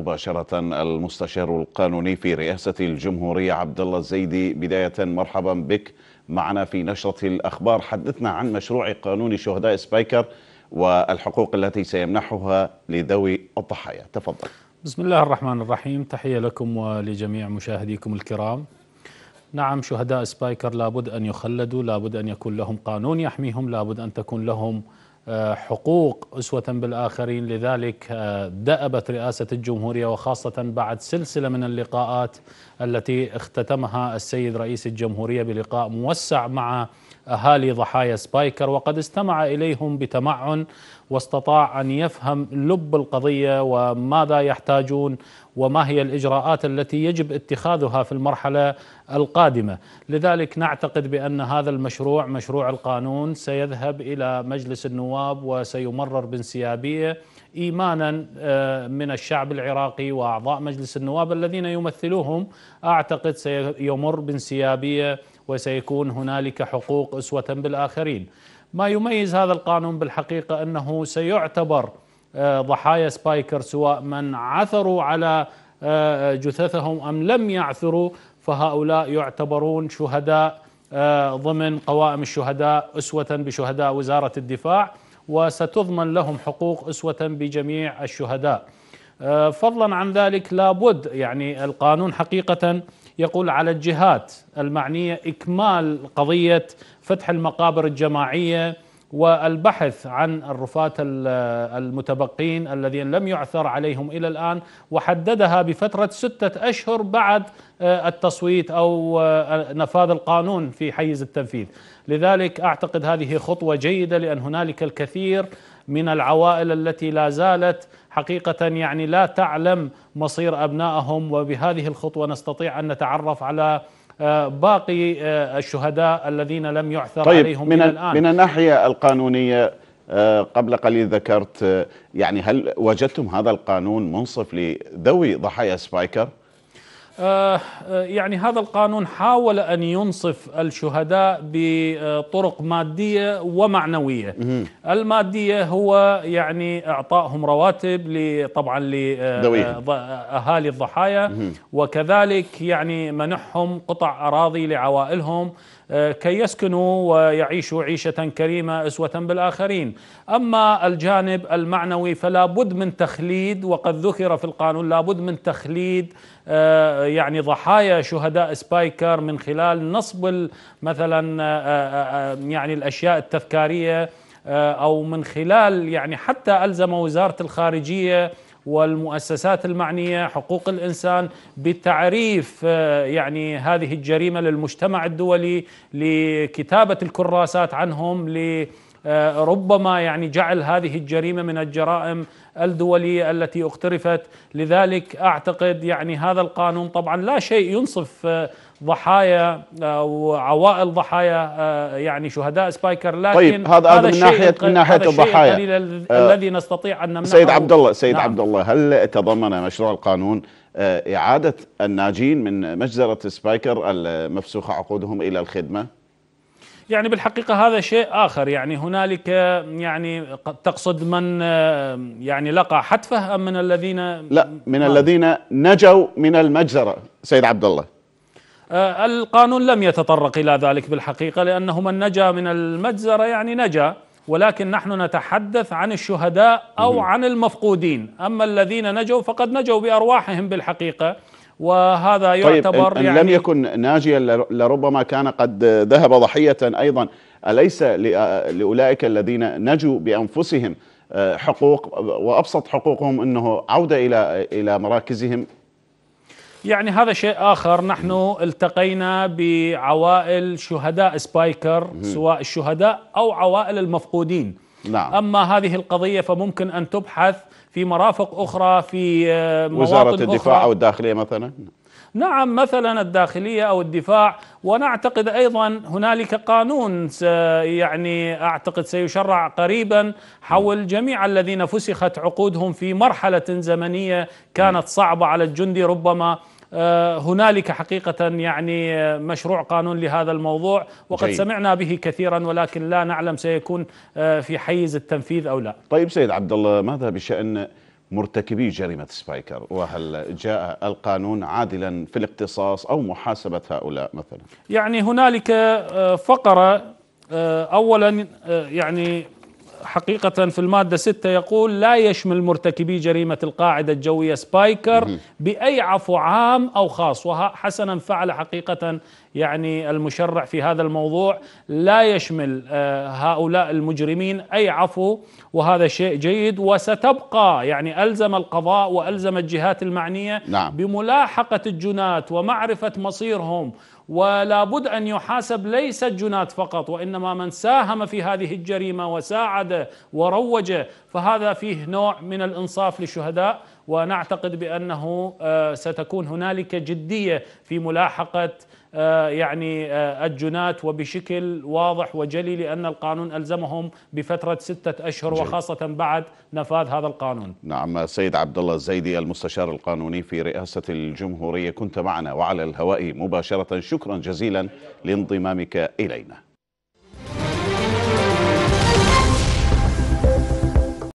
مباشرة المستشار القانوني في رئاسة الجمهورية عبد الله الزيدي بداية مرحبا بك معنا في نشرة الأخبار حدثنا عن مشروع قانون شهداء سبايكر والحقوق التي سيمنحها لذوي الضحايا تفضل بسم الله الرحمن الرحيم تحية لكم ولجميع مشاهديكم الكرام نعم شهداء سبايكر لابد أن يخلدوا لابد أن يكون لهم قانون يحميهم لابد أن تكون لهم آه، حقوق أسوة بالآخرين لذلك آه، دأبت رئاسة الجمهورية وخاصة بعد سلسلة من اللقاءات التي اختتمها السيد رئيس الجمهورية بلقاء موسع مع أهالي ضحايا سبايكر وقد استمع إليهم بتمعن واستطاع ان يفهم لب القضيه وماذا يحتاجون وما هي الاجراءات التي يجب اتخاذها في المرحله القادمه، لذلك نعتقد بان هذا المشروع مشروع القانون سيذهب الى مجلس النواب وسيمرر بانسيابيه ايمانا آه، من الشعب العراقي واعضاء مجلس النواب الذين يمثلوهم اعتقد سيمر بانسيابيه وسيكون هنالك حقوق اسوه بالاخرين. ما يميز هذا القانون بالحقيقة أنه سيعتبر آه، ضحايا سبايكر سواء من عثروا على آه، جثثهم أم لم يعثروا فهؤلاء يعتبرون شهداء آه، ضمن قوائم الشهداء أسوة بشهداء وزارة الدفاع وستضمن لهم حقوق أسوة بجميع الشهداء فضلا عن ذلك لابد يعني القانون حقيقة يقول على الجهات المعنيه اكمال قضيه فتح المقابر الجماعيه والبحث عن الرفات المتبقين الذين لم يعثر عليهم إلى الآن وحددها بفترة ستة أشهر بعد آه، التصويت أو آه، نفاذ القانون في حيز التنفيذ لذلك أعتقد هذه خطوة جيدة لأن هنالك الكثير من العوائل التي لا زالت حقيقة يعني لا تعلم مصير أبنائهم وبهذه الخطوة نستطيع أن نتعرف على آه، باقي آه، الشهداء الذين لم يعثر طيب عليهم من, من الآن من الناحية القانونية آه، قبل قليل ذكرت يعني هل وجدتم هذا القانون منصف لذوي ضحايا سبايكر؟ آه، آه، يعني هذا القانون حاول أن ينصف الشهداء بطرق مادية ومعنوية المادية هو يعني إعطائهم رواتب طبعا لأهالي آه، الضحايا وكذلك يعني منحهم قطع أراضي لعوائلهم كي يسكنوا ويعيشوا عيشة كريمة أسوة بالآخرين أما الجانب المعنوي فلا بد من تخليد وقد ذكر في القانون لا بد من تخليد آه، يعني ضحايا شهداء سبايكر من خلال نصب مثلا آه، آه، يعني الاشياء التذكاريه او من خلال يعني حتى الزم وزاره الخارجيه والمؤسسات المعنيه حقوق الانسان بتعريف يعني هذه الجريمه للمجتمع الدولي لكتابه الكراسات عنهم ل آه، ربما يعني جعل هذه الجريمه من الجرائم الدوليه التي اقترفت لذلك اعتقد يعني هذا القانون طبعا لا شيء ينصف آه، ضحايا او آه، عوائل ضحايا يعني شهداء سبايكر لكن طيب هذا هذا من ناحيه من ناحيه الضحايا آه الذي نستطيع ان نمنعه سيد عبد الله سيد نعم عبد الله هل تضمن مشروع القانون اعاده الناجين من مجزره سبايكر المفسوخه عقودهم الى الخدمه؟ يعني بالحقيقه هذا شيء اخر يعني هنالك يعني تقصد من يعني لقى حتفه ام من الذين لا من آه. الذين نجوا من المجزره سيد عبد الله آه القانون لم يتطرق الى ذلك بالحقيقه لانه من نجا من المجزره يعني نجا ولكن نحن نتحدث عن الشهداء او عن المفقودين اما الذين نجوا فقد نجوا بارواحهم بالحقيقه وهذا يعتبر طيب إن يعني لم يكن ناجيا لربما كان قد ذهب ضحية أيضا أليس لأولئك الذين نجوا بأنفسهم آه، حقوق وأبسط حقوقهم أنه عودة إلى إلى مراكزهم يعني هذا شيء آخر نحن التقينا بعوائل شهداء سبايكر سواء الشهداء أو عوائل المفقودين نعم. أما هذه القضية فممكن أن تبحث في مرافق أخرى في آه، وزارة الدفاع أخرى. أو الداخلية مثلا نعم مثلا الداخلية أو الدفاع ونعتقد أيضا هنالك قانون يعني أعتقد سيشرع قريبا حول نعم. جميع الذين فسخت عقودهم في مرحلة زمنية كانت نعم. صعبة على الجندي ربما آه، هنالك حقيقة يعني آه، مشروع قانون لهذا الموضوع وقد جيد. سمعنا به كثيرا ولكن لا نعلم سيكون آه، في حيز التنفيذ أو لا طيب سيد عبد الله ماذا بشأن مرتكبي جريمة سبايكر وهل جاء القانون عادلا في الاقتصاص أو محاسبة هؤلاء مثلا يعني هنالك فقرة أولا يعني حقيقة في المادة 6 يقول لا يشمل مرتكبي جريمة القاعدة الجوية سبايكر بأي عفو عام أو خاص وحسنا فعل حقيقة يعني المشرع في هذا الموضوع لا يشمل آه، هؤلاء المجرمين أي عفو وهذا شيء جيد وستبقى يعني ألزم القضاء وألزم الجهات المعنية نعم. بملاحقة الجنات ومعرفة مصيرهم ولا بد ان يحاسب ليس الجنات فقط وانما من ساهم في هذه الجريمه وساعد وروج فهذا فيه نوع من الانصاف للشهداء ونعتقد بانه آه، ستكون هنالك جديه في ملاحقه آه، يعني آه، الجنات وبشكل واضح وجلي لأن القانون ألزمهم بفترة ستة أشهر وخاصة بعد نفاذ هذا القانون نعم سيد عبد الله الزيدي المستشار القانوني في رئاسة الجمهورية كنت معنا وعلى الهواء مباشرة شكرا جزيلا لانضمامك إلينا